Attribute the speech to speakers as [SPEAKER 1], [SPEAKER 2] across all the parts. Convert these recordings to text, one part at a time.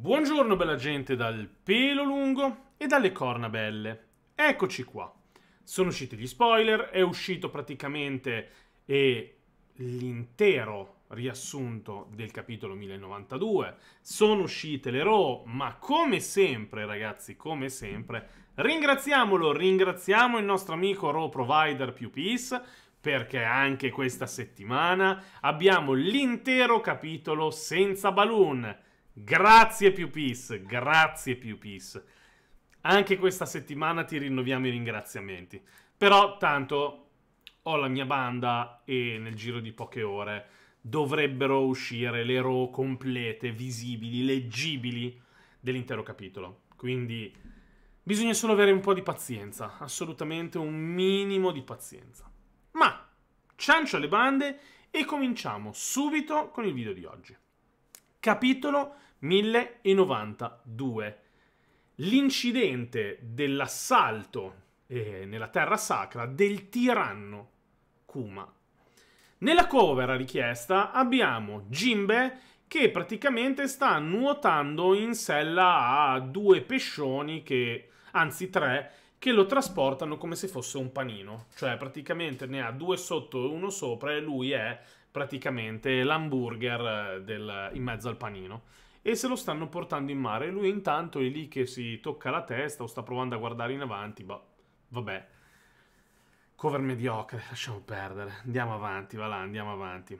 [SPEAKER 1] Buongiorno bella gente dal pelo lungo e dalle corna belle. Eccoci qua. Sono usciti gli spoiler, è uscito praticamente eh, l'intero riassunto del capitolo 1092. Sono uscite le RAW, ma come sempre ragazzi, come sempre, ringraziamolo, ringraziamo il nostro amico RAW Provider più Peace perché anche questa settimana abbiamo l'intero capitolo senza balloon Grazie più PIS, grazie più PIS. Anche questa settimana ti rinnoviamo i ringraziamenti. Però tanto ho la mia banda e nel giro di poche ore dovrebbero uscire le row complete, visibili, leggibili dell'intero capitolo. Quindi bisogna solo avere un po' di pazienza, assolutamente un minimo di pazienza. Ma ciancio alle bande e cominciamo subito con il video di oggi. Capitolo 1092. L'incidente dell'assalto eh, nella terra sacra del tiranno Kuma. Nella cover a richiesta abbiamo Jimbe che praticamente sta nuotando in sella a due pescioni che, anzi tre, che lo trasportano come se fosse un panino. Cioè praticamente ne ha due sotto e uno sopra e lui è praticamente l'hamburger eh, del, in mezzo al panino e se lo stanno portando in mare. Lui intanto è lì che si tocca la testa o sta provando a guardare in avanti, ma boh, vabbè. Cover mediocre, lasciamo perdere. Andiamo avanti, va là, andiamo avanti.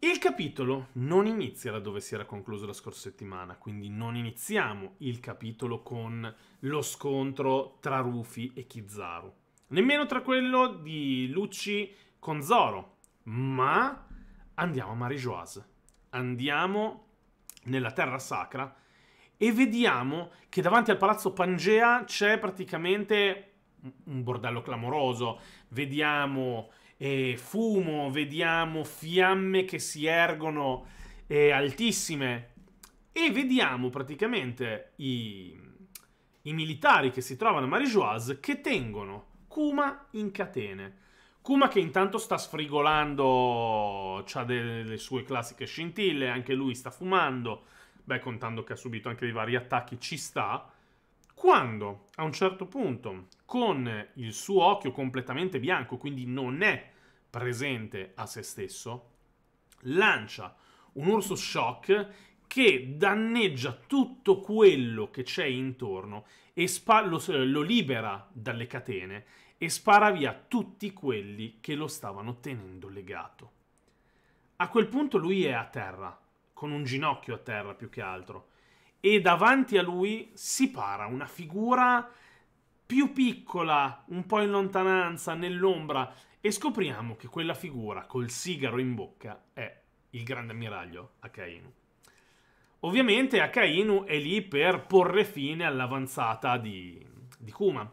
[SPEAKER 1] Il capitolo non inizia da dove si era concluso la scorsa settimana, quindi non iniziamo il capitolo con lo scontro tra Rufy e Kizaru. Nemmeno tra quello di Lucci con Zoro, ma andiamo a Marijoise. Andiamo nella terra sacra e vediamo che davanti al palazzo Pangea c'è praticamente un bordello clamoroso. Vediamo eh, fumo, vediamo fiamme che si ergono eh, altissime e vediamo praticamente i, i, militari che si trovano a Marijoise che tengono Kuma in catene. Kuma che intanto sta sfrigolando, ha delle sue classiche scintille, anche lui sta fumando, beh contando che ha subito anche dei vari attacchi ci sta, quando a un certo punto con il suo occhio completamente bianco, quindi non è presente a se stesso, lancia un urso shock che danneggia tutto quello che c'è intorno e lo, lo libera dalle catene e spara via tutti quelli che lo stavano tenendo legato. A quel punto lui è a terra, con un ginocchio a terra più che altro, e davanti a lui si para una figura più piccola, un po' in lontananza, nell'ombra, e scopriamo che quella figura col sigaro in bocca è il grande ammiraglio Akainu. Ovviamente Akainu è lì per porre fine all'avanzata di, di Kuma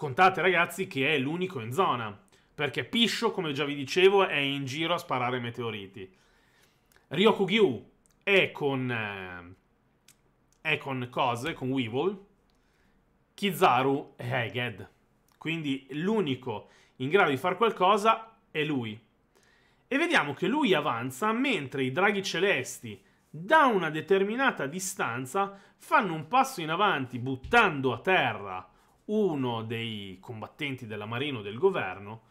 [SPEAKER 1] Contate ragazzi che è l'unico in zona, perché Piscio, come già vi dicevo, è in giro a sparare meteoriti. Ryokugyu è con... Eh, è con cose, con Weevil. Kizaru è Egged. Quindi l'unico in grado di fare qualcosa è lui. E vediamo che lui avanza mentre i draghi celesti da una determinata distanza fanno un passo in avanti buttando a terra uno dei combattenti della Marina o del governo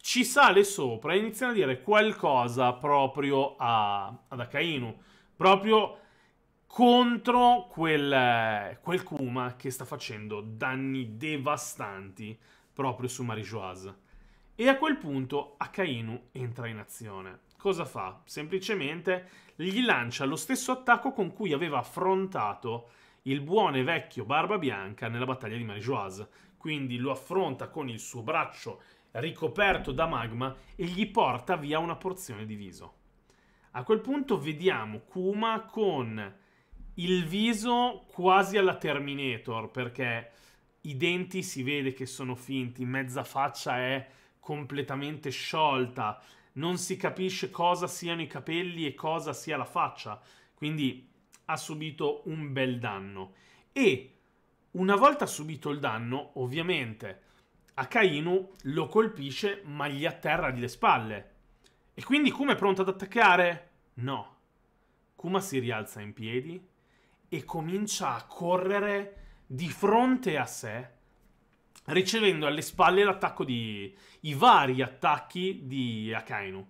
[SPEAKER 1] ci sale sopra e inizia a dire qualcosa proprio a, ad Akainu, proprio contro quel, quel, Kuma che sta facendo danni devastanti proprio su Marijoise. E a quel punto Akainu entra in azione. Cosa fa? Semplicemente gli lancia lo stesso attacco con cui aveva affrontato il buon e vecchio Barba Bianca nella battaglia di Marie-Joise. Quindi lo affronta con il suo braccio ricoperto da magma e gli porta via una porzione di viso. A quel punto vediamo Kuma con il viso quasi alla Terminator perché i denti si vede che sono finti, mezza faccia è completamente sciolta, non si capisce cosa siano i capelli e cosa sia la faccia. Quindi ha subito un bel danno. E una volta subito il danno, ovviamente, Akainu lo colpisce ma gli atterra le spalle. E quindi Kuma è pronto ad attaccare? No. Kuma si rialza in piedi e comincia a correre di fronte a sé, ricevendo alle spalle l'attacco di... i vari attacchi di Akainu,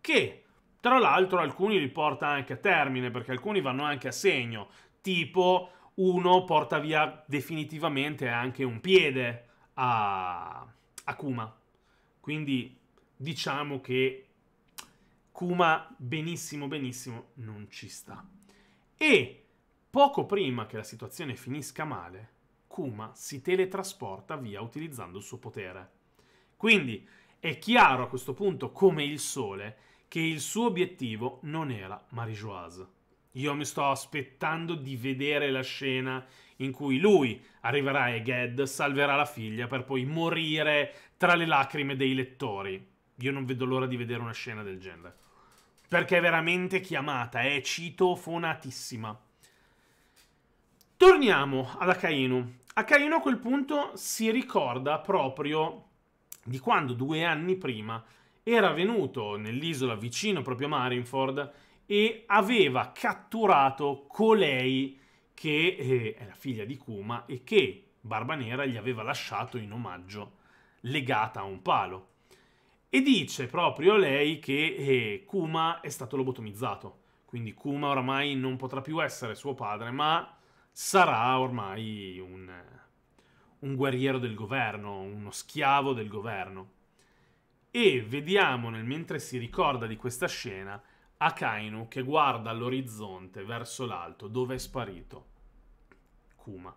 [SPEAKER 1] che tra l'altro alcuni li porta anche a termine, perché alcuni vanno anche a segno, tipo uno porta via definitivamente anche un piede a, a Kuma. Quindi diciamo che Kuma benissimo benissimo non ci sta. E poco prima che la situazione finisca male, Kuma si teletrasporta via utilizzando il suo potere. Quindi è chiaro a questo punto come il sole che il suo obiettivo non era Marie-Joise. Io mi sto aspettando di vedere la scena in cui lui arriverà a Eged, salverà la figlia per poi morire tra le lacrime dei lettori. Io non vedo l'ora di vedere una scena del genere. Perché è veramente chiamata, è citofonatissima. Torniamo ad Akainu. Akainu a quel punto si ricorda proprio di quando due anni prima era venuto nell'isola vicino proprio a Marinford e aveva catturato colei che eh, è la figlia di Kuma e che Barbanera gli aveva lasciato in omaggio legata a un palo. E dice proprio lei che eh, Kuma è stato lobotomizzato, quindi Kuma oramai non potrà più essere suo padre, ma sarà ormai un, un guerriero del governo, uno schiavo del governo e vediamo nel mentre si ricorda di questa scena Akainu che guarda all'orizzonte verso l'alto dove è sparito Kuma.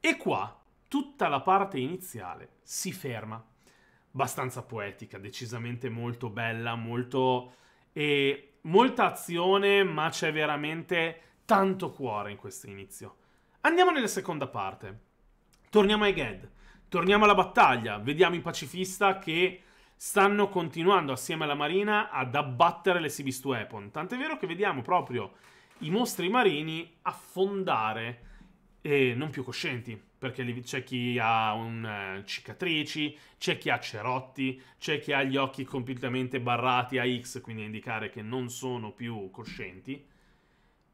[SPEAKER 1] E qua tutta la parte iniziale si ferma, abbastanza poetica, decisamente molto bella, molto e molta azione, ma c'è veramente tanto cuore in questo inizio. Andiamo nella seconda parte. Torniamo ai Ged, torniamo alla battaglia, vediamo il pacifista che stanno continuando assieme alla marina ad abbattere le Seabist Weapon. Tant'è vero che vediamo proprio i mostri marini affondare e non più coscienti. Perché c'è chi ha un, uh, cicatrici, c'è chi ha cerotti, c'è chi ha gli occhi completamente barrati a X, quindi a indicare che non sono più coscienti.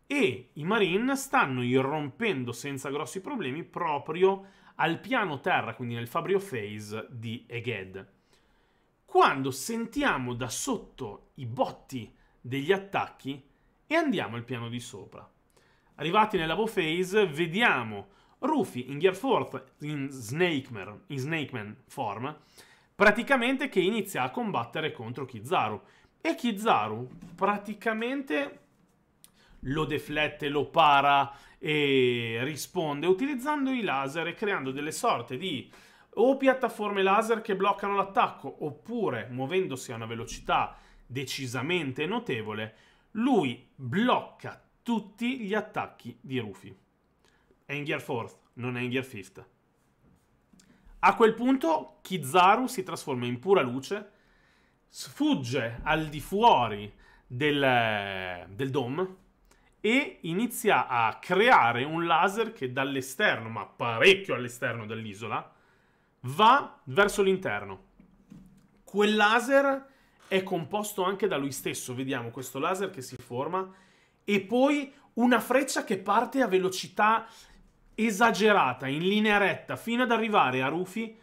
[SPEAKER 1] E i Marine stanno irrompendo senza grossi problemi proprio al piano terra, quindi nel Fabrio Phase di Eged quando sentiamo da sotto i botti degli attacchi e andiamo al piano di sopra. Arrivati nella bow phase vediamo Rufy in Gear Gearforth in Snakeman, in Snakeman form praticamente che inizia a combattere contro Kizaru e Kizaru praticamente lo deflette, lo para e risponde utilizzando i laser e creando delle sorte di o piattaforme laser che bloccano l'attacco, oppure muovendosi a una velocità decisamente notevole, lui blocca tutti gli attacchi di Rufy. È in Gear 4, non è in Gear 5. A quel punto Kizaru si trasforma in pura luce, sfugge al di fuori del, del dom e inizia a creare un laser che dall'esterno, ma parecchio all'esterno dell'isola, va verso l'interno. Quel laser è composto anche da lui stesso, vediamo questo laser che si forma e poi una freccia che parte a velocità esagerata, in linea retta, fino ad arrivare a Rufy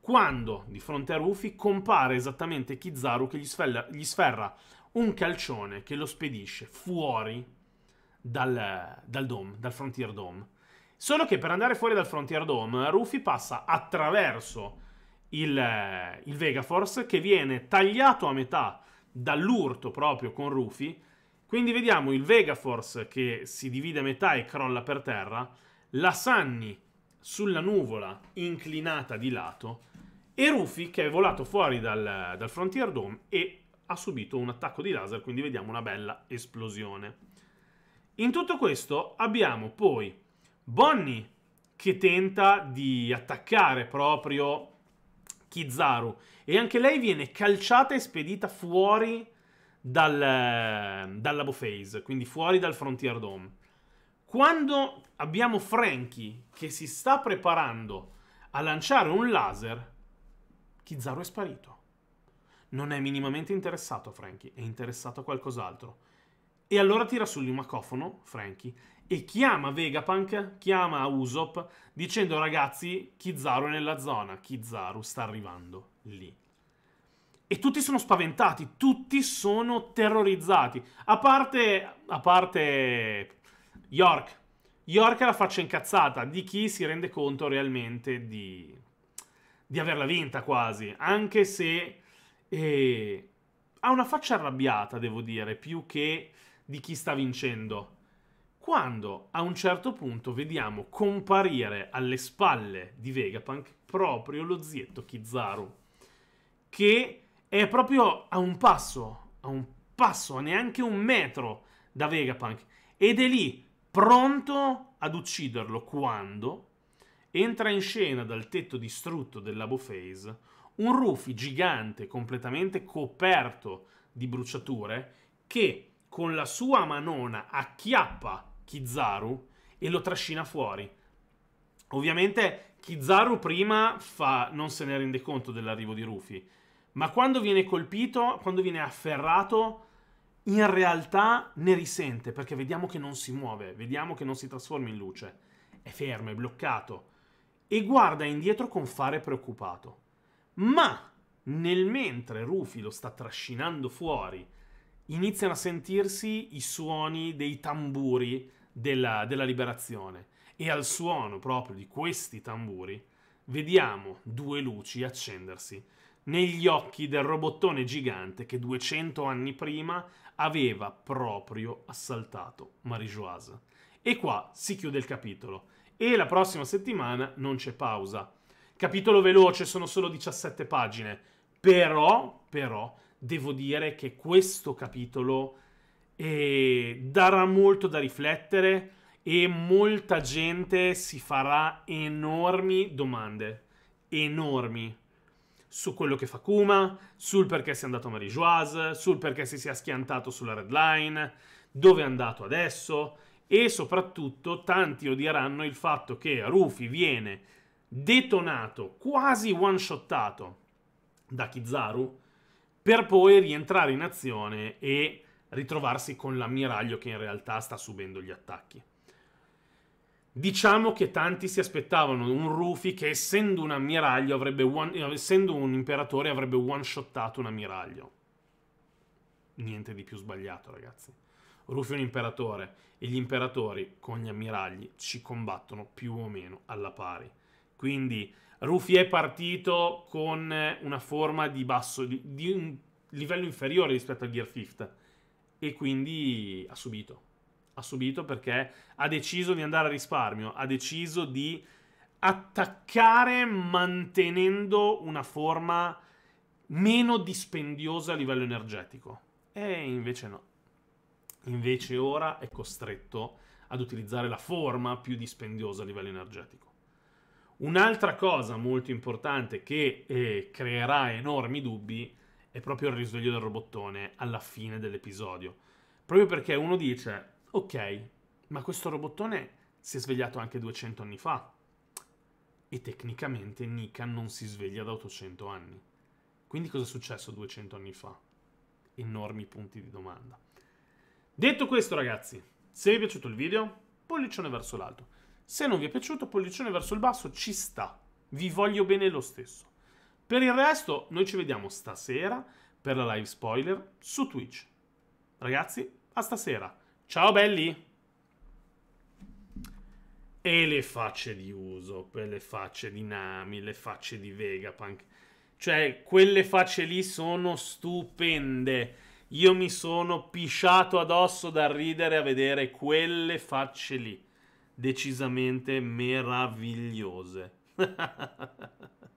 [SPEAKER 1] quando di fronte a Rufy compare esattamente Kizaru che gli, sfella, gli sferra un calcione che lo spedisce fuori dal, dal Dome, dal Frontier Dome. Solo che per andare fuori dal Frontier Dome, Rufy passa attraverso il, il Vegaforce che viene tagliato a metà dall'urto proprio con Rufy. Quindi vediamo il Vegaforce che si divide a metà e crolla per terra, la Sanni sulla nuvola inclinata di lato e Rufy che è volato fuori dal, dal Frontier Dome e ha subito un attacco di laser, quindi vediamo una bella esplosione. In tutto questo abbiamo poi Bonnie che tenta di attaccare proprio Kizaru e anche lei viene calciata e spedita fuori dal, dall'Abophase, quindi fuori dal Frontier Dome. Quando abbiamo Frankie che si sta preparando a lanciare un laser, Kizaru è sparito. Non è minimamente interessato a Frankie, è interessato a qualcos'altro. E allora tira sul lumacofono Frankie e chiama Vegapunk, chiama Usopp, dicendo ragazzi, Kizaru è nella zona, Kizaru sta arrivando lì. E tutti sono spaventati, tutti sono terrorizzati, a parte, a parte York. York ha la faccia incazzata di chi si rende conto realmente di, di averla vinta quasi, anche se eh, ha una faccia arrabbiata, devo dire, più che di chi sta vincendo quando a un certo punto vediamo comparire alle spalle di Vegapunk proprio lo zietto Kizaru, che è proprio a un passo, a un passo, a neanche un metro da Vegapunk, ed è lì, pronto ad ucciderlo, quando entra in scena dal tetto distrutto del Labo Phase un Ruffy gigante completamente coperto di bruciature che con la sua manona acchiappa Kizaru e lo trascina fuori. Ovviamente Kizaru prima fa, non se ne rende conto dell'arrivo di Rufy, ma quando viene colpito, quando viene afferrato, in realtà ne risente perché vediamo che non si muove, vediamo che non si trasforma in luce. È fermo, è bloccato e guarda indietro con fare preoccupato. Ma nel mentre Rufy lo sta trascinando fuori, iniziano a sentirsi i suoni dei tamburi della, della liberazione e al suono proprio di questi tamburi vediamo due luci accendersi negli occhi del robottone gigante che 200 anni prima aveva proprio assaltato Marie-Joise. E qua si chiude il capitolo. E la prossima settimana non c'è pausa. Capitolo veloce, sono solo 17 pagine. Però, però, devo dire che questo capitolo e darà molto da riflettere e molta gente si farà enormi domande, enormi, su quello che fa Kuma, sul perché si è andato a Marie-Joise, sul perché si sia schiantato sulla red line, dove è andato adesso e soprattutto tanti odieranno il fatto che Rufy viene detonato, quasi one-shottato da Kizaru per poi rientrare in azione e ritrovarsi con l'ammiraglio che in realtà sta subendo gli attacchi. Diciamo che tanti si aspettavano un Rufy che essendo un ammiraglio, avrebbe one, eh, essendo un imperatore, avrebbe one-shottato un ammiraglio. Niente di più sbagliato, ragazzi. Rufy è un imperatore e gli imperatori con gli ammiragli ci combattono più o meno alla pari. Quindi Rufy è partito con una forma di basso, di, di un livello inferiore rispetto al Gear Fifth e quindi ha subito. Ha subito perché ha deciso di andare a risparmio, ha deciso di attaccare mantenendo una forma meno dispendiosa a livello energetico. E invece no. Invece ora è costretto ad utilizzare la forma più dispendiosa a livello energetico. Un'altra cosa molto importante che eh, creerà enormi dubbi è proprio il risveglio del robottone alla fine dell'episodio. Proprio perché uno dice, ok, ma questo robottone si è svegliato anche 200 anni fa. E tecnicamente Nika non si sveglia da 800 anni. Quindi cosa è successo 200 anni fa? Enormi punti di domanda. Detto questo ragazzi, se vi è piaciuto il video, pollicione verso l'alto. Se non vi è piaciuto, pollicione verso il basso ci sta. Vi voglio bene lo stesso. Per il resto, noi ci vediamo stasera per la live spoiler su Twitch. Ragazzi, a stasera. Ciao belli! E le facce di Usopp, le facce di Nami, le facce di Vegapunk. Cioè, quelle facce lì sono stupende. Io mi sono pisciato addosso dal ridere a vedere quelle facce lì. Decisamente meravigliose.